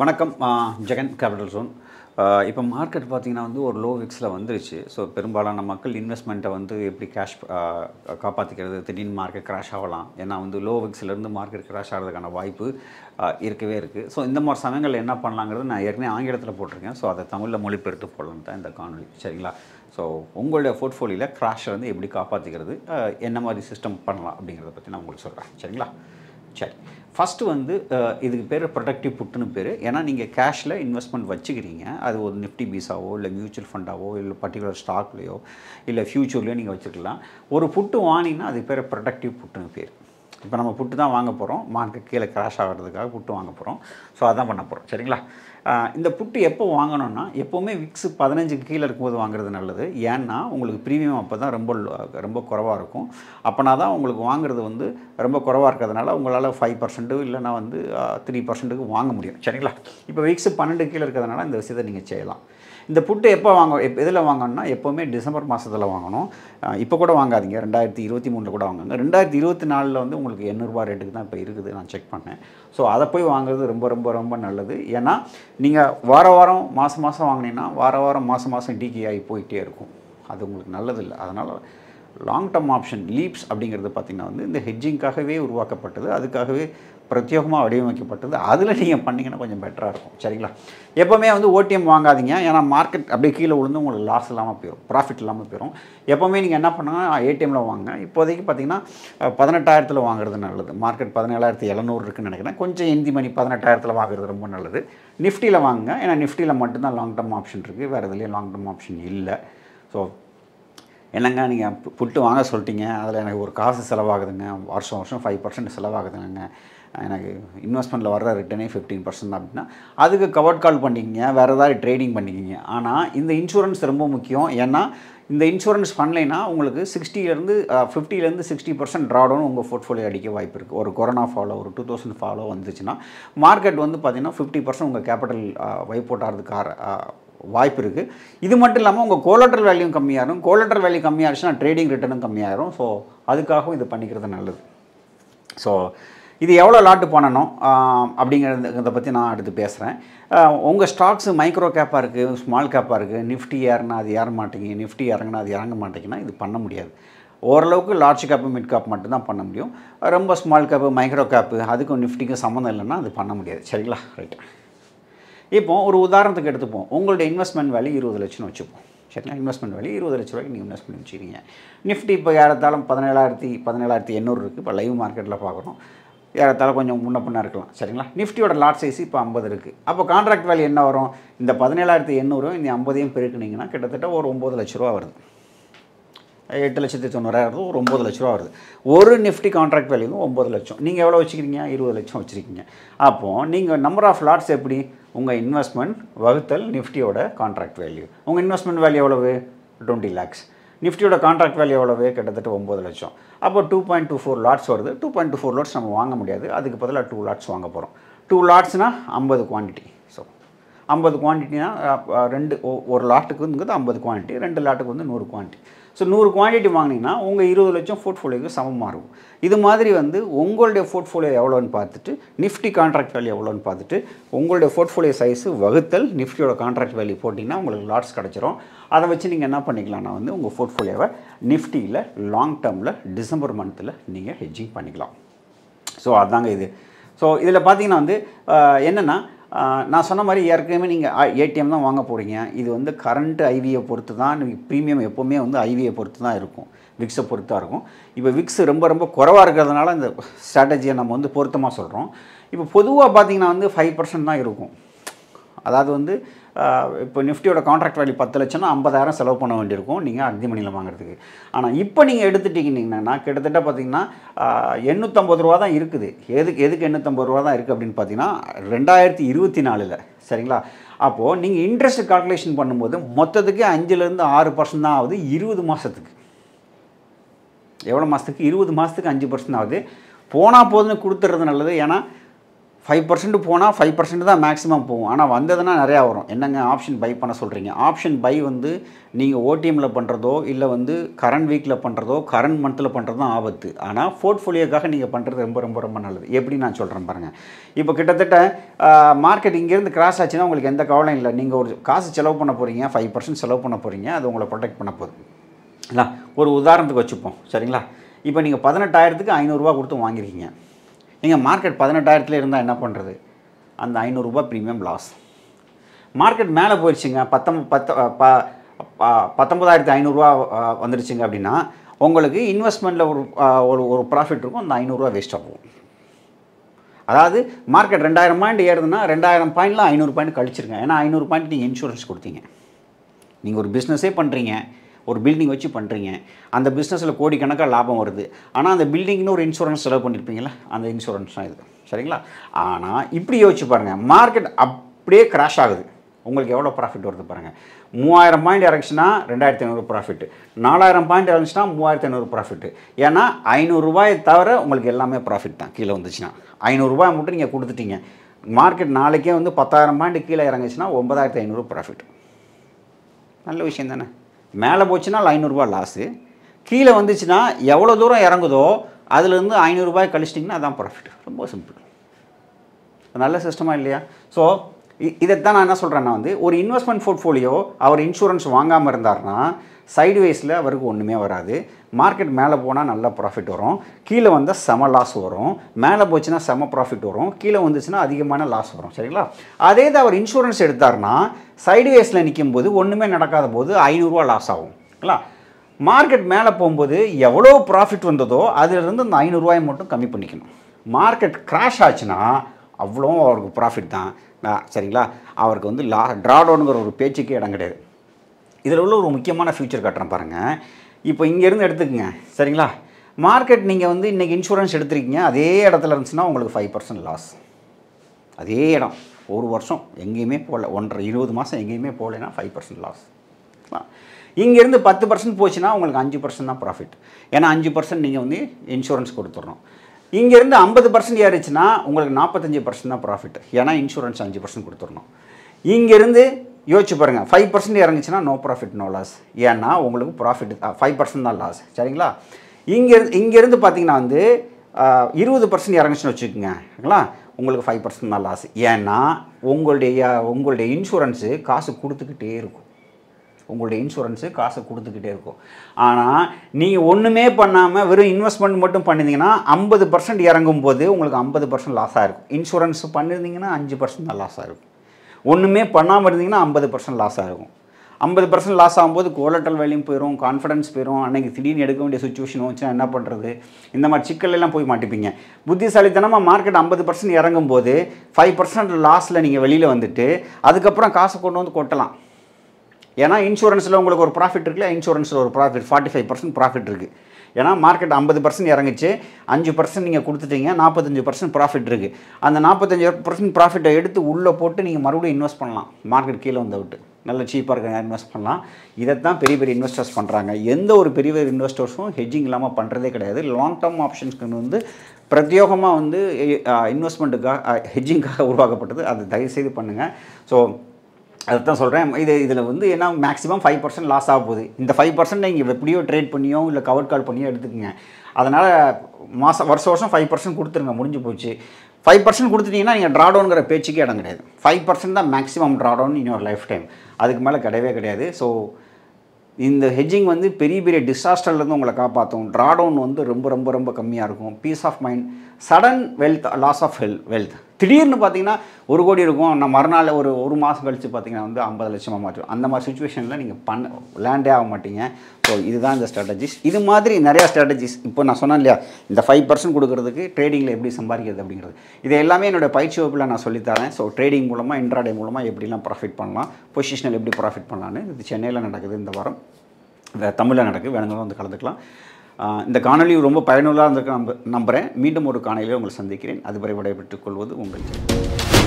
வணக்கம் Jagan capital zone இப்போ market பார்த்திங்கன்னா வந்து ஒரு லோ விக்ஸில் வந்துருச்சு ஸோ பெரும்பாலான மக்கள் இன்வெஸ்ட்மெண்ட்டை வந்து எப்படி கேஷ் காப்பாற்றிக்கிறது திடீர்னு மார்க்கெட் கிராஷ் ஆகலாம் ஏன்னா வந்து லோ விக்ஸ்லேருந்து மார்க்கெட் கிராஷ் ஆகிறதுக்கான வாய்ப்பு இருக்கவே இருக்குது ஸோ இந்த மாதிரி சமயங்களில் என்ன பண்ணலாங்கிறது நான் ஏற்கனவே ஆங்கிலத்தில் போட்டிருக்கேன் ஸோ அதை தமிழில் மொழிபெயர்த்து போடலாம் தான் இந்த காணொலி சரிங்களா ஸோ உங்களுடைய போர்ட்ஃபோலியோவில் கிராஷை வந்து எப்படி காப்பாற்றிக்கிறது என்ன மாதிரி சிஸ்டம் பண்ணலாம் அப்படிங்கிறத பற்றி நான் உங்களுக்கு சொல்கிறேன் சரிங்களா சரி ஃபஸ்ட்டு வந்து இதுக்கு பேர் ப்ரொடக்டிவ் புட்டுன்னு பேர் ஏன்னா நீங்கள் கேஷில் இன்வெஸ்ட்மெண்ட் வச்சுக்கிறீங்க அது ஒரு நிஃப்டி பீஸாவோ இல்லை மியூச்சுவல் ஃபண்டாவோ இல்லை பர்டிகுலர் ஸ்டாக்லேயோ இல்லை ஃப்யூச்சர்லேயோ நீங்கள் வச்சுக்கலாம் ஒரு புட்டு வாங்கினா அது பேர் ப்ரொடக்டிவ் புட்டுன்னு பேர் இப்போ நம்ம புட்டு தான் வாங்க போகிறோம் மார்க்கெட் கீழே கிராஷ் ஆகிறதுக்காக புட்டு வாங்க போகிறோம் ஸோ அதான் பண்ண போகிறோம் சரிங்களா இந்த புட்டு எப்போ வாங்கணும்னா எப்போவுமே விக்ஸ் பதினஞ்சுக்கு கீழே இருக்கும்போது வாங்குறது நல்லது ஏன்னா உங்களுக்கு ப்ரீமியம் அப்போ தான் ரொம்ப ரொம்ப குறவாக இருக்கும் அப்போனா தான் உங்களுக்கு வாங்குறது வந்து ரொம்ப குறவாக இருக்கிறதுனால உங்களால் ஃபைவ் பர்சன்ட்டு இல்லைனா வந்து த்ரீ பர்சன்ட்டுக்கு வாங்க முடியும் சரிங்களா இப்போ விக்ஸ் பன்னெண்டு கீழே இருக்கிறதுனால இந்த விஷயத்தை நீங்கள் செய்யலாம் இந்த புட்டு எப்போ வாங்க எப் எதில் வாங்கணும்னா எப்போவுமே டிசம்பர் மாதத்தில் வாங்கணும் இப்போ கூட வாங்காதீங்க ரெண்டாயிரத்தி இருபத்தி மூணில் கூட வாங்குங்க ரெண்டாயிரத்தி இருபத்தி நாலில் வந்து உங்களுக்கு எண்ணூறுபா ரேட்டுக்கு தான் இப்போ இருக்குது நான் செக் பண்ணேன் ஸோ அதை போய் வாங்குறது ரொம்ப ரொம்ப ரொம்ப நல்லது ஏன்னா நீங்கள் வார வாரம் மாதம் மாதம் வாங்கினீங்கன்னா வார வாரம் மாதம் மாதம் டிகே ஆகி போயிட்டே இருக்கும் அது உங்களுக்கு நல்லதில்லை அதனால் லாங் டர்ம் ஆப்ஷன் லீப்ஸ் அப்படிங்கிறது பார்த்திங்கன்னா வந்து இந்த ஹெட்ஜிங்காகவே உருவாக்கப்பட்டது அதுக்காகவே பிரத்யேகமாக வடிவமைக்கப்பட்டது அதில் நீங்கள் பண்ணிங்கன்னா கொஞ்சம் பெட்டராக இருக்கும் சரிங்களா எப்போவுமே வந்து ஓடிஎம் வாங்காதீங்க ஏன்னா மார்க்கெட் அப்படியே கீழே விழுந்து உங்களுக்கு லாஸ் இல்லாமல் போயிடும் ப்ராஃபிட் இல்லாமல் போயிடும் எப்போவுமே நீங்கள் என்ன பண்ணுங்கள் ஏடிஎம்மில் வாங்க இப்போதைக்கு பார்த்தீங்கன்னா பதினெட்டாயிரத்தில் வாங்குறது நல்லது மார்க்கெட் பதினேழாயிரத்து எழுநூறு இருக்குன்னு நினைக்கிறேன் கொஞ்சம் இந்தி மணி பதினெட்டாயிரத்தில் வாங்குறது ரொம்ப நல்லது நிஃப்டியில் வாங்குங்க ஏன்னா நிஃப்டியில் மட்டும்தான் லாங் டேர்ம் ஆப்ஷன் இருக்குது வேறு எதுலேயும் லாங் டேர்ம் ஆப்ஷன் இல்லை ஸோ என்னங்க நீங்கள் புட்டு வாங்க சொல்லிட்டீங்க அதில் எனக்கு ஒரு காசு செலவாகுதுங்க வருஷம் வருஷம் ஃபைவ் பர்சன்ட் செலவாகுதுங்க எனக்கு இன்வெஸ்ட்மெண்ட்டில் வர்ற ரிட்டனே ஃபிஃப்டீன் பர்சன்ட் தான் அப்படின்னா அதுக்கு கவர்ட் கால் பண்ணிக்கிங்க வேறு ஏதாவது ட்ரேடிங் பண்ணிக்கிங்க ஆனால் இந்த இன்சூரன்ஸ் ரொம்ப முக்கியம் ஏன்னா இந்த இன்சூரன்ஸ் பண்ணலைன்னா உங்களுக்கு சிக்ஸ்டியிலேருந்து ஃபிஃப்டியிலேருந்து சிக்ஸ்டி பர்சன்ட் ட்ராடவுன் உங்கள் போர்ட்ஃபோலியோ அடிக்க வாய்ப்பு இருக்குது ஒரு கொரோனா ஃபாலோ ஒரு டூ தௌசண்ட் ஃபாலோ வந்துச்சுன்னா மார்க்கெட் வந்து பார்த்திங்கன்னா ஃபிஃப்டி பர்சன்ட் உங்கள் கேபிட்டல் வைப் அவுட் வாய்ப்பு இருக்குது இது மட்டும் இல்லாமல் உங்கள் கோலட்டர் வேல்யூ கம்மியாகும் கோலட்டர் வேல்யூ கம்மியாகிடுச்சுன்னா ட்ரேடிங் ரிட்டர்னும் கம்மியாகிடும் ஸோ அதுக்காகவும் இது பண்ணிக்கிறது நல்லது ஸோ இது எவ்வளோ லாட்டு பண்ணணும் அப்படிங்கிறத பற்றி நான் அடுத்து பேசுகிறேன் உங்கள் ஸ்டாக்ஸு மைக்ரோ கேப்பாக இருக்குது ஸ்மால் கேப்பாக இருக்குது நிஃப்டி ஏறினா அது ஏற மாட்டேங்குது நிஃப்டி இறங்கினா அது இறங்க மாட்டேங்கன்னா இது பண்ண முடியாது ஓரளவுக்கு லார்ஜ் கேப்பு மிட் கேப் மட்டும்தான் பண்ண முடியும் ரொம்ப ஸ்மால் கேப்பு மைக்ரோ கேப்பு அதுக்கும் நிஃப்டிக்கும் சம்மந்தம் இல்லைன்னா அது பண்ண முடியாது சரிங்களா ரைட் இப்போது ஒரு உதாரணத்துக்கு எடுத்துப்போம் உங்களுடைய இன்வெஸ்ட்மெண்ட் வேல்யூ இருபது லட்சம் வச்சுப்போம் சரிங்களா இன்வெஸ்ட்மெண்ட் வேல்யூ இருபது லட்ச ரூபாய்க்கு நீங்கள் இன்வெஸ்ட்மெண்ட் பண்ணி நிஃப்டி இப்போ ஏறத்தாலும் பதினேழாயிரத்தி பதினேழாயிரத்தி எண்ணூறு இருக்குது இப்போ லைவ் மார்க்கெட்டில் பார்க்குறோம் ஏறத்தால் கொஞ்சம் முன்ன பின்ன இருக்கலாம் சரிங்களா நிஃப்டியோட லாட் சைஸ் இப்போ ஐம்பது இருக்குது அப்போ கான்ட்ராக்ட் வேல்யூ என்ன வரும் இந்த பதினேழாயிரத்தி எண்ணூறும் இந்த ஐம்பதையும் பெருக்குனிங்கன்னா கிட்டத்தட்ட ஒரு ஒம்பது லட்ச ரூபா வருது எட்டு லட்சத்தி தொண்ணூறாயிரம் ஒரு ஒம்பது லட்ச ரூபா வருது ஒரு நிஃப்டி கான்ட்ராக்ட் வேல்யூ ஒம்பது லட்சம் நீங்கள் எவ்வளோ வச்சுக்கிறீங்க இருபது லட்சம் வச்சுருக்கீங்க அப்போது நீங்கள் நம்பர் ஆஃப் லாட்ஸ் எப்படி உங்கள் இன்வெஸ்ட்மெண்ட் வகுத்தல் நிஃப்டியோட கான்ட்ராக்ட் வேல்யூ உங்கள் இன்வெஸ்ட்மெண்ட் வேல்யூ எவ்வளவு டுவெண்ட்டி லேக்ஸ் நிஃப்டியோட கான்ட்ராக்ட் வேல்யூ எவ்வளவு கிட்டத்தட்ட ஒம்பது லட்சம் அப்போ two point two four lots வருது two point two four lots நம்ம வாங்க முடியாது அதுக்கு பதிலாக டூ லாட்ஸ் வாங்க போகிறோம் டூ லாட்ஸ்னால் ஐம்பது குவான்டிட்டி ஸோ ஐம்பது குவான்டிட்டினா ரெண்டு ஒரு வந்து ஐம்பது குவான்டிட்டி ரெண்டு லாட்டுக்கு வந்து நூறு குவான்டிட்டி ஸோ நூறு குவான்டிட்டி வாங்கினீங்கன்னா உங்கள் இருபது லட்சம் போர்ட்ஃபோலியோக்கு சமமாக இருக்கும் இது மாதிரி வந்து உங்களுடைய போர்ட்ஃபோலியோ எவ்வளோன்னு பார்த்துட்டு நிஃப்டி கான்ட்ராக்ட் வேல்யூ எவ்வளோன்னு பார்த்துட்டு உங்களுடைய போர்ட்ஃபோலியோ சைஸு வகுத்தல் நிஃப்டியோட கான்ட்ராக்ட் வேல்யூ போட்டிங்கன்னா உங்களுக்கு லாட்ஸ் கிடச்சிரும் அதை வச்சு நீங்கள் என்ன பண்ணிக்கலாம்னா வந்து உங்கள் போர்ட்ஃபோலியோவை நிஃப்டியில் லாங் டேர்மில் டிசம்பர் மந்த்தில் நீங்கள் ஹெட்ஜிங் பண்ணிக்கலாம் ஸோ அதாங்க இது ஸோ இதில் பார்த்தீங்கன்னா வந்து என்னென்னா நான் சொன்ன மாதிரி ஏற்கனவே நீங்கள் ஏடிஎம் தான் வாங்க போகிறீங்க இது வந்து கரண்ட்டு ஐவியை பொறுத்து தான் ப்ரீமியம் எப்போவுமே வந்து ஐவியை பொறுத்து தான் இருக்கும் விக்ஸை தான் இருக்கும் இப்போ விக்ஸ் ரொம்ப ரொம்ப குறவாக இருக்கிறதுனால இந்த ஸ்ட்ராட்டஜியை நம்ம வந்து பொருத்தமாக சொல்கிறோம் இப்போ பொதுவாக பார்த்திங்கன்னா வந்து ஃபைவ் பர்சன்ட் தான் இருக்கும் அதாவது வந்து இப்போ நிஃப்டியோட கான்ட்ராக்ட் வேல்யூ பத்து லட்சம்னா ஐம்பதாயிரம் செலவு பண்ண வேண்டியிருக்கும் நீங்கள் மணியில் வாங்குறதுக்கு ஆனால் இப்போ நீங்கள் எடுத்துட்டிங்கன்னா கிட்டத்தட்ட பார்த்திங்கன்னா எண்ணூற்றம்பது ரூபா தான் இருக்குது எதுக்கு எதுக்கு எண்ணூற்றம்பது ரூபா தான் இருக்குது அப்படின்னு பார்த்தீங்கன்னா ரெண்டாயிரத்தி இருபத்தி நாலில் சரிங்களா அப்போது நீங்கள் இன்ட்ரெஸ்ட் கால்குலேஷன் பண்ணும்போது மொத்தத்துக்கு அஞ்சுலேருந்து ஆறு பர்சன்ட் தான் ஆகுது இருபது மாதத்துக்கு எவ்வளோ மாதத்துக்கு இருபது மாதத்துக்கு அஞ்சு பர்சன்ட் ஆகுது போனால் போதுன்னு கொடுத்துறது நல்லது ஏன்னா ஃபைவ் பர்சன்ட் போனால் ஃபைவ் பர்சன்ட் தான் மேக்ஸிமம் போகும் ஆனால் வந்ததுன்னா நிறையா வரும் என்னங்க ஆப்ஷன் பை பண்ண சொல்கிறீங்க ஆப்ஷன் பை வந்து நீங்கள் ஓடிஎம்மில் பண்ணுறதோ இல்லை வந்து கரண்ட் வீக்கில் பண்ணுறதோ கரண்ட் மந்தில் பண்ணுறதோ ஆபத்து ஆனால் போர்ட்ஃபோலியோக்காக நீங்கள் பண்ணுறது ரொம்ப ரொம்ப ரொம்ப நல்லது எப்படி நான் சொல்கிறேன் பாருங்கள் இப்போ கிட்டத்தட்ட மார்க்கெட் இங்கேருந்து கிராஸ் ஆச்சுன்னா உங்களுக்கு எந்த கவலையும் இல்லை நீங்கள் ஒரு காசு செலவு பண்ண போகிறீங்க ஃபைவ் பர்சன்ட் செலவு பண்ண போகிறீங்க அது உங்களை ப்ரொடெக்ட் பண்ண போகுது இல்லை ஒரு உதாரணத்துக்கு வச்சுப்போம் சரிங்களா இப்போ நீங்கள் பதினெட்டாயிரத்துக்கு ஐநூறுரூவா கொடுத்து வாங்கியிருக்கீங்க நீங்கள் மார்க்கெட் பதினெட்டாயிரத்தில் இருந்தால் என்ன பண்ணுறது அந்த ஐநூறுரூபா ப்ரீமியம் லாஸ் மார்க்கெட் மேலே போயிடுச்சுங்க பத்தம் பத்த ப பத்தொம்பதாயிரத்து ஐநூறுரூவா வந்துருச்சுங்க அப்படின்னா உங்களுக்கு இன்வெஸ்ட்மெண்ட்டில் ஒரு ஒரு ஒரு ப்ராஃபிட் இருக்கும் அந்த ஐநூறுரூவா வேஸ்ட் ஆகும் அதாவது மார்க்கெட் ரெண்டாயிரம் பாயிண்ட் ஏறுதுன்னா ரெண்டாயிரம் பாயிண்டில் ஐநூறு பாயிண்ட் கழிச்சிருங்க ஏன்னா ஐநூறு பாயிண்ட் நீங்கள் இன்சூரன்ஸ் கொடுத்தீங்க நீங்கள் ஒரு பிஸ்னஸே பண்ணுறீங்க ஒரு பில்டிங் வச்சு பண்ணுறீங்க அந்த பிஸ்னஸில் கோடிக்கணக்காக லாபம் வருது ஆனால் அந்த பில்டிங்னு ஒரு இன்சூரன்ஸ் செலவு பண்ணியிருப்பீங்களா அந்த இன்சூரன்ஸ் தான் இது சரிங்களா ஆனால் இப்படி யோசிச்சு பாருங்கள் மார்க்கெட் அப்படியே கிராஷ் ஆகுது உங்களுக்கு எவ்வளோ ப்ராஃபிட் வருது பாருங்கள் மூவாயிரம் பாயிண்ட் இறங்குச்சுன்னா ரெண்டாயிரத்தி ஐநூறு ப்ராஃபிட்டு நாலாயிரம் பாயிண்ட் இறங்குச்சுன்னா மூவாயிரத்தி ஐநூறு ப்ராஃபிட்டு ஏன்னா ஐநூறுரூவாயை தவிர உங்களுக்கு எல்லாமே ப்ராஃபிட் தான் கீழே வந்துச்சுன்னா ஐநூறுரூவாய் மட்டும் நீங்கள் கொடுத்துட்டீங்க மார்க்கெட் நாளைக்கே வந்து பத்தாயிரம் பாயிண்ட் கீழே இறங்குச்சுன்னா ஒன்பதாயிரத்தி ஐநூறு ப்ராஃபிட் நல்ல விஷயம் தானே மேலே போச்சுன்னா ஐநூறுபா லாஸு கீழே வந்துச்சுன்னா எவ்வளோ தூரம் இறங்குதோ அதுலேருந்து ஐநூறுரூபாய் கழிச்சிட்டிங்கன்னா அதான் ப்ராஃபிட் ரொம்ப சிம்பிள் நல்ல சிஸ்டமாக இல்லையா ஸோ இதைத்தான் நான் என்ன சொல்கிறேன்னா வந்து ஒரு இன்வெஸ்ட்மெண்ட் போர்ட்ஃபோலியோ அவர் இன்சூரன்ஸ் வாங்காமல் இருந்தார்னா சைடுவைஸில் அவருக்கு ஒன்றுமே வராது மார்க்கெட் மேலே போனால் நல்ல ப்ராஃபிட் வரும் கீழே வந்தால் செம லாஸ் வரும் மேலே போச்சுன்னா செம ப்ராஃபிட் வரும் கீழே வந்துச்சுன்னா அதிகமான லாஸ் வரும் சரிங்களா அதே இது அவர் இன்சூரன்ஸ் எடுத்தார்னா சைடுவேஸில் நிற்கும் போது ஒன்றுமே நடக்காத போது ஐநூறுரூவா லாஸ் ஆகும் ஓகேங்களா மார்க்கெட் மேலே போகும்போது எவ்வளோ ப்ராஃபிட் வந்ததோ அதிலிருந்து அந்த ஐநூறுரூவாயை மட்டும் கம்மி பண்ணிக்கணும் மார்க்கெட் க்ராஷ் ஆச்சுன்னா அவ்வளோ அவருக்கு ப்ராஃபிட் தான் சரிங்களா அவருக்கு வந்து லா ட்ராடோனுங்கிற ஒரு பேச்சுக்கே இடம் கிடையாது இதில் உள்ள ஒரு முக்கியமான ஃபியூச்சர் கட்டுறேன் பாருங்கள் இப்போ இங்கேருந்து எடுத்துக்கோங்க சரிங்களா மார்க்கெட் நீங்கள் வந்து இன்றைக்கி இன்சூரன்ஸ் எடுத்துருக்கீங்க அதே இடத்துல இருந்துச்சுன்னா உங்களுக்கு ஃபைவ் பர்சன்ட் லாஸ் அதே இடம் ஒரு வருஷம் எங்கேயுமே போகல ஒன்றரை இருபது மாதம் எங்கேயுமே போகலைன்னா ஃபைவ் பர்சன்ட் லாஸ் இங்கேருந்து பத்து பர்சன்ட் போச்சுன்னா உங்களுக்கு அஞ்சு பர்சன்ட் தான் ப்ராஃபிட் ஏன்னா அஞ்சு பர்சன்ட் நீங்கள் வந்து இன்சூரன்ஸ் கொடுத்துட்றோம் இங்கேருந்து ஐம்பது பர்சன்ட் ஏறிச்சுன்னா உங்களுக்கு நாற்பத்தஞ்சு பர்சன்ட் தான் ப்ராஃபிட் ஏன்னா இன்சூரன்ஸ் அஞ்சு பர்சன்ட் கொடுத்துடணும் இங்கேருந்து யோசிச்சு பாருங்கள் ஃபைவ் பர்சன்ட் இறங்குச்சுன்னா நோ ப்ராஃபிட் நோ லாஸ் ஏன்னா உங்களுக்கு ப்ராஃபிட் ஃபைவ் பர்சன்ட் தான் லாஸ் சரிங்களா இங்கேருந்து இங்கேருந்து பார்த்தீங்கன்னா வந்து இருபது பர்சன்ட் இறங்குச்சுன்னு வச்சுக்கோங்களா உங்களுக்கு ஃபைவ் பர்சன்ட் தான் லாஸ் ஏன்னா உங்களுடைய உங்களுடைய இன்சூரன்ஸு காசு கொடுத்துக்கிட்டே இருக்கும் உங்களுடைய இன்சூரன்ஸு காசை கொடுத்துக்கிட்டே இருக்கும் ஆனால் நீங்கள் ஒன்றுமே பண்ணாமல் வெறும் இன்வெஸ்ட்மெண்ட் மட்டும் பண்ணியிருந்தீங்கன்னா ஐம்பது பர்சன்ட் இறங்கும் போது உங்களுக்கு ஐம்பது பர்சன்ட் லாஸாக இருக்கும் இன்சூரன்ஸ் பண்ணியிருந்தீங்கன்னா அஞ்சு பர்சன்ட் தான் லாஸாக இருக்கும் ஒன்றுமே பண்ணாமல் இருந்தீங்கன்னா ஐம்பது பர்சன்ட் லாஸாக இருக்கும் ஐம்பது பர்சன்ட் லாஸ் ஆகும்போது கோலட்டல் வேலையும் போயிடும் கான்ஃபிடன்ஸ் போயிடும் அன்றைக்கி திடீர்னு எடுக்க வேண்டிய சுச்சுவேஷன் வந்துச்சுன்னா என்ன பண்ணுறது இந்த மாதிரி சிக்கலெல்லாம் போய் மாட்டிப்பீங்க புத்திசாலித்தனமாக மார்க்கெட் ஐம்பது பர்சன்ட் இறங்கும்போது ஃபைவ் பர்சன்ட் லாஸில் நீங்கள் வெளியில் வந்துட்டு அதுக்கப்புறம் காசை கொண்டு வந்து கொட்டலாம் ஏன்னா இன்சூரன்ஸில் உங்களுக்கு ஒரு ப்ராஃபிட் இருக்குல்ல இன்சூரன்ஸில் ஒரு profit forty five percent profit இருக்குது ஏன்னா மார்க்கெட் ஐம்பது பர்சன்ட் இறங்குச்சு அஞ்சு பர்சன்ட் நீங்கள் கொடுத்துட்டீங்க நாற்பத்தஞ்சு பர்சன்ட் ப்ராஃபிட் இருக்குது அந்த நாற்பத்தஞ்சு பர்சன்ட் ப்ராஃபிட்டை எடுத்து உள்ளே போட்டு நீங்கள் மறுபடியும் இன்வெஸ்ட் பண்ணலாம் மார்க்கெட் கீழே வந்து விட்டு நல்ல சீப்பாக இருக்க இன்வெஸ்ட் பண்ணலாம் இதைத்தான் பெரிய பெரிய இன்வெஸ்டர்ஸ் பண்ணுறாங்க எந்த ஒரு பெரிய பெரிய இன்வெஸ்டர்ஸும் ஹெஜ்ஜிங் இல்லாமல் பண்ணுறதே கிடையாது லாங் டேர்ம் ஆப்ஷன்ஸ்க்கு வந்து பிரத்யோகமாக வந்து இன்வெஸ்ட்மெண்ட்டுக்காக ஹெஜ்ஜிங்காக உருவாக்கப்பட்டது அது தயவுசெய்து பண்ணுங்கள் ஸோ அதுதான் சொல்கிறேன் இது இதில் வந்து ஏன்னா மேக்ஸிமம் ஃபைவ் பர்சன்ட் லாஸ் ஆக போகுது இந்த ஃபைவ் பர்சன்ட் நீங்கள் எப்படியோ ட்ரேட் பண்ணியோ இல்லை கவர் கால் பண்ணியோ எடுத்துக்கோங்க அதனால் மாதம் வருஷ வருஷம் ஃபைவ் பர்சன்ட் கொடுத்துருங்க முடிஞ்சு போச்சு ஃபைவ் பர்சன்ட் கொடுத்துட்டிங்கன்னா நீங்கள் ட்ராடவுனுங்கிற பேச்சுக்கே இடம் கிடையாது ஃபைவ் பர்சன்ட் தான் மேக்ஸிமம் ட்ராடவுன் இன்னொரு லைஃப் டைம் அதுக்கு மேலே கிடையவே கிடையாது ஸோ இந்த ஹெஜ்ஜிங் வந்து பெரிய பெரிய டிசாஸ்டர்லேருந்து உங்களை காப்பாற்றும் ட்ராடவுன் வந்து ரொம்ப ரொம்ப ரொம்ப கம்மியாக இருக்கும் peace of mind sudden wealth loss of health wealth திடீர்னு பார்த்தீங்கன்னா ஒரு கோடி இருக்கும் நான் மறுநாள் ஒரு ஒரு மாதம் கழித்து பார்த்தீங்கன்னா வந்து ஐம்பது லட்சமாக மாற்றும் அந்த மாதிரி சுச்சுவேஷனில் நீங்கள் பண்ண லேண்டே ஆக மாட்டீங்க ஸோ இதுதான் இந்த ஸ்ட்ராட்டஜிஸ் இது மாதிரி நிறையா ஸ்ட்ராட்டஜிஸ் இப்போ நான் சொன்னேன் இல்லையா இந்த ஃபைவ் பர்சன்ட் கொடுக்குறதுக்கு ட்ரேடிங்கில் எப்படி சம்பாதிக்கிறது அப்படிங்கிறது இது எல்லாமே என்னோடய பயிற்சி வகுப்பில் நான் சொல்லித்தரேன் ஸோ ட்ரேடிங் மூலமாக இன்ட்ராடே மூலமாக எப்படிலாம் ப்ராஃபிட் பண்ணலாம் பொசிஷனில் எப்படி ப்ராஃபிட் பண்ணலான்னு இது சென்னையில் நடக்குது இந்த வாரம் தமிழில் நடக்குது வேணுங்களும் வந்து கலந்துக்கலாம் இந்த காணொலி ரொம்ப பயனுள்ளதாக இருந்திருக்கு நம்ப நம்புகிறேன் மீண்டும் ஒரு காணொலியை உங்களை சந்திக்கிறேன் அதுவரை விடைபெற்றுக் கொள்வது உங்கள்